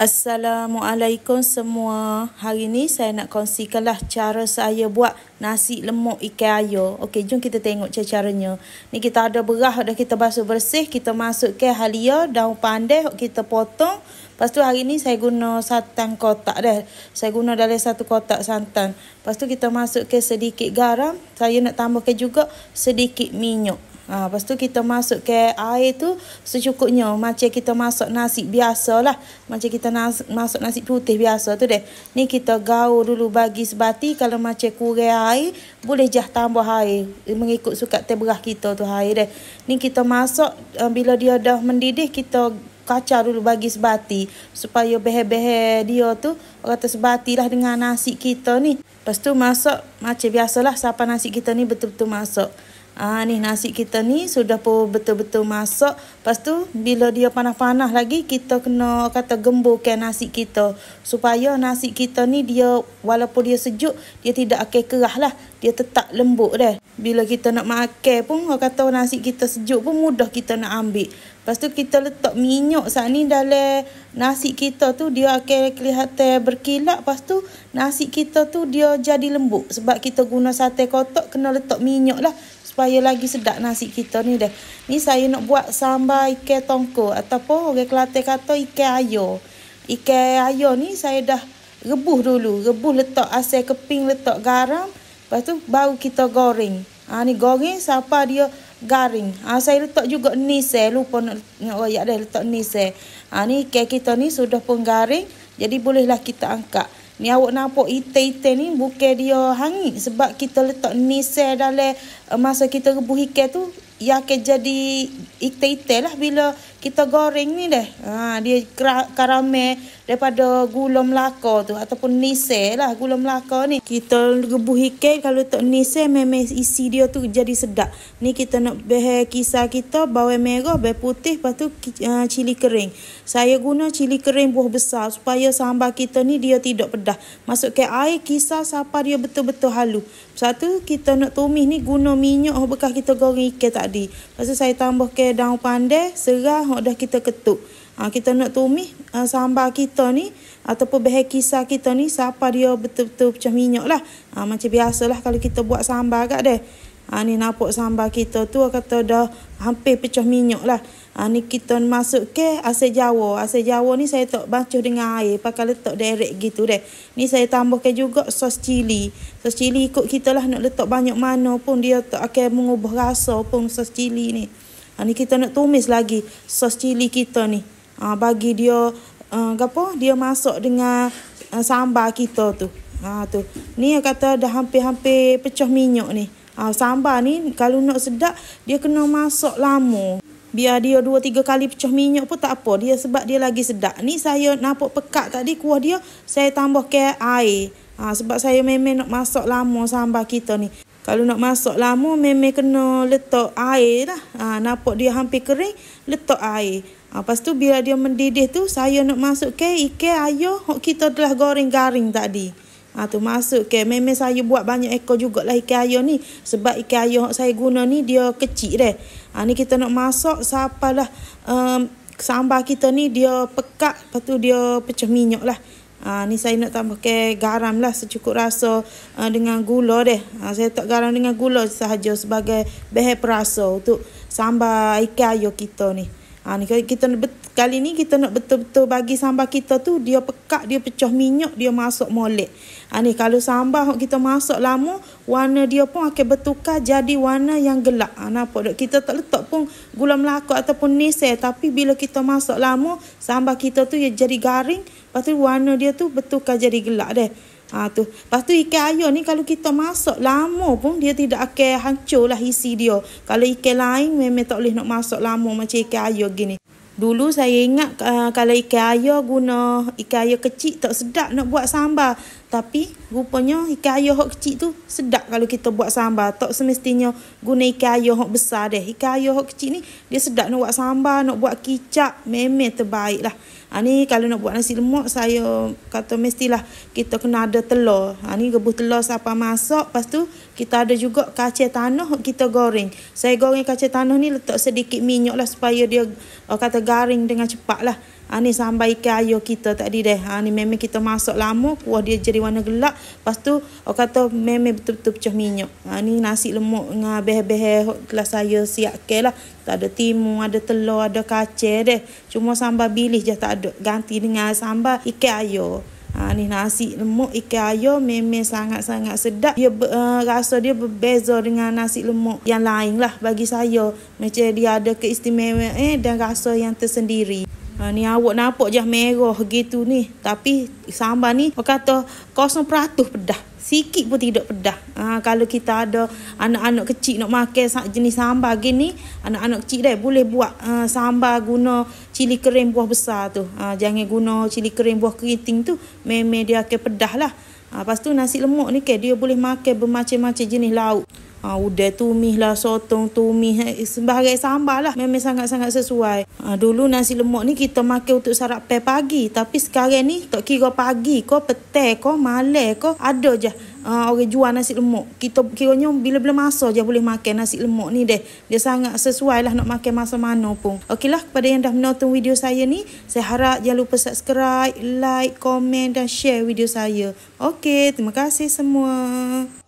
Assalamualaikum semua. Hari ni saya nak kongsikanlah cara saya buat nasi lemak ikan ayo. Okey, jom kita tengok cara caranya. Ni kita ada beras dah kita basuh bersih, kita masukkan halia, daun pandai kita potong. Lepas tu hari ni saya guna santan kotak dah. Saya guna dalam satu kotak santan. Lepas tu kita ke sedikit garam. Saya nak tambahkan juga sedikit minyak. Ha, lepas tu kita masuk ke air tu secukupnya. Macam kita masuk nasi biasa lah. Macam kita nas- masuk nasi putih biasa tu deh. Ni kita gaul dulu bagi sebati. Kalau macam kurang air, boleh jah tambah air. Eh, mengikut suka teberah kita tu air deh. Ni kita masuk um, bila dia dah mendidih, kita kacau dulu bagi sebati. Supaya behe-behe dia tu kata sebati lah dengan nasi kita ni. Lepas tu masuk macam biasa lah sapa nasi kita ni betul-betul masuk. Ah ni nasi kita ni sudah pun betul-betul masak. Lepas tu bila dia panah-panah lagi kita kena kata gemburkan nasi kita supaya nasi kita ni dia walaupun dia sejuk dia tidak akan kerah lah. Dia tetap lembut dah. Bila kita nak makan pun orang kata nasi kita sejuk pun mudah kita nak ambil. Lepas tu kita letak minyak saat ni dalam nasi kita tu dia akan kelihatan berkilat. Lepas tu nasi kita tu dia jadi lembut. Sebab kita guna sate kotak kena letak minyak lah supaya lagi sedap nasi kita ni dah. Ni saya nak buat sambal ikan tongko ataupun orang Kelantan kata ikan ayo. Ikan ayo ni saya dah rebus dulu. Rebus letak asal keping, letak garam. Lepas tu baru kita goreng. Ha, ni goreng siapa dia garing. Ha, saya letak juga nisai. Lupa nak, nak ya dah letak nisai. Eh. Ha, ni ikan kita ni sudah pun garing. Jadi bolehlah kita angkat. Ni awak nampak ite-ite ni bukan dia hangi sebab kita letak nisel dalam eh, masa kita rebuh ikan tu ia akan jadi ite-ite lah bila kita goreng ni deh. Ha, dia karamel daripada gula Melaka tu ataupun nise lah gula Melaka ni. Kita rebuh ikan kalau tak nise memang isi dia tu jadi sedap. Ni kita nak behe kisah kita bawang merah, bawang putih lepas tu uh, cili kering. Saya guna cili kering buah besar supaya sambal kita ni dia tidak pedas. Masuk ke air kisah sapa dia betul-betul halus. Satu kita nak tumis ni guna minyak bekas kita goreng ikan tadi. Lepas tu saya tambah ke daun pandai, serah hok dah kita ketuk. Ha, kita nak tumis ha, ah, sambal kita ni ataupun behe kisah kita ni siapa dia betul-betul macam minyak lah. Ha, ah, macam biasalah kalau kita buat sambal agak deh. Ha, ni nampak sambal kita tu kata dah hampir pecah minyak lah. Ha, ni kita masuk ke asal jawa. Asal jawa ni saya tak bancuh dengan air. Pakai letak direct gitu deh. Ni saya tambahkan juga sos cili. Sos cili ikut kita lah nak letak banyak mana pun dia tak akan mengubah rasa pun sos cili ni. Ha, ni kita nak tumis lagi sos cili kita ni. Ha, bagi dia uh, ah, apa? Dia masuk dengan uh, sambal kita tu. Ha tu. Ni yang kata dah hampir-hampir pecah minyak ni. Ha, sambal ni kalau nak sedap dia kena masuk lama. Biar dia dua tiga kali pecah minyak pun tak apa. Dia sebab dia lagi sedap. Ni saya nampak pekat tadi kuah dia. Saya tambah ke air. Ha, sebab saya memang nak masuk lama sambal kita ni. Kalau nak masak lama memang kena letak air lah. Ha, nampak dia hampir kering, letak air. Ha, lepas tu bila dia mendidih tu saya nak masuk ke ikan ayah kita telah goreng-garing tadi. Ha, tu masuk ke memang saya buat banyak ekor lah ikan ayah ni. Sebab ikan ayah saya guna ni dia kecil dah. Ha, ni kita nak masuk siapalah um, sambal kita ni dia pekat lepas tu dia pecah minyak lah. Ha, ni saya nak tambahkan garam lah secukup rasa uh, dengan gula deh. Ha, saya tak garam dengan gula sahaja sebagai bahan perasa untuk sambal ikan ayo kita ni. Ha, ni kita kali ni kita nak betul-betul bagi sambal kita tu dia pekat, dia pecah minyak, dia masuk molek. Ha, ni kalau sambal kita masuk lama, warna dia pun akan bertukar jadi warna yang gelap. Ha, nampak tak? Kita tak letak pun gula melaka ataupun nisai. Tapi bila kita masuk lama, sambal kita tu ia ya jadi garing. Lepas tu warna dia tu bertukar jadi gelap deh. Ha tu. Lepas tu ikan ayam ni kalau kita masuk lama pun dia tidak akan hancur lah isi dia. Kalau ikan lain memang tak boleh nak masuk lama macam ikan ayam gini. Dulu saya ingat uh, kalau ikan ayam guna ikan ayam kecil tak sedap nak buat sambal. Tapi rupanya ikan ayah hok kecil tu sedap kalau kita buat sambal. Tak semestinya guna ikan ayah hok besar deh. Ikan ayah hok kecil ni dia sedap nak buat sambal, nak buat kicap, memang terbaik lah. Ha, ni kalau nak buat nasi lemak saya kata mestilah kita kena ada telur. Ha, ni rebus telur siapa masak. Lepas tu kita ada juga kacir tanah kita goreng. Saya goreng kacir tanah ni letak sedikit minyak lah supaya dia kata garing dengan cepat lah. Ha, ni sambal ikan kita tadi deh. Ha, ni memang kita masuk lama. Kuah dia jadi warna gelap. Lepas tu, orang kata memang betul-betul pecah minyak. Ha, ni nasi lemak dengan beh-beh telah saya siap ke lah. Tak ada timun, ada telur, ada kacir deh. Cuma sambal bilis je tak ada. Ganti dengan sambal ikan ayo. Ha, ni nasi lemak ikan ayo memang sangat-sangat sedap. Dia uh, rasa dia berbeza dengan nasi lemak yang lain lah bagi saya. Macam dia ada keistimewaan eh, dan rasa yang tersendiri. Ha, ni awak nampak je merah gitu ni. Tapi sambal ni, orang kata kosong peratus pedah, Sikit pun tidak pedah. Ha, kalau kita ada anak-anak kecil nak makan jenis sambal gini, anak-anak kecil dah boleh buat uh, ah, sambal guna cili kering buah besar tu. Ha, jangan guna cili kering buah keriting tu, memang dia akan pedas lah. Ha, lepas tu nasi lemak ni ke, dia boleh makan bermacam-macam jenis lauk. Ha, ah, udah tumis lah, sotong tumis, eh, eh, sebagai sambal lah. Memang sangat-sangat sesuai. Ha, dulu nasi lemak ni kita makan untuk sarapan pagi. Tapi sekarang ni tak kira pagi kau petai kau malai kau ada je. Ha, orang jual nasi lemak. Kita kiranya bila-bila masa je boleh makan nasi lemak ni deh. Dia sangat sesuai lah nak makan masa mana pun. lah, kepada yang dah menonton video saya ni. Saya harap jangan lupa subscribe, like, komen dan share video saya. Okey, terima kasih semua.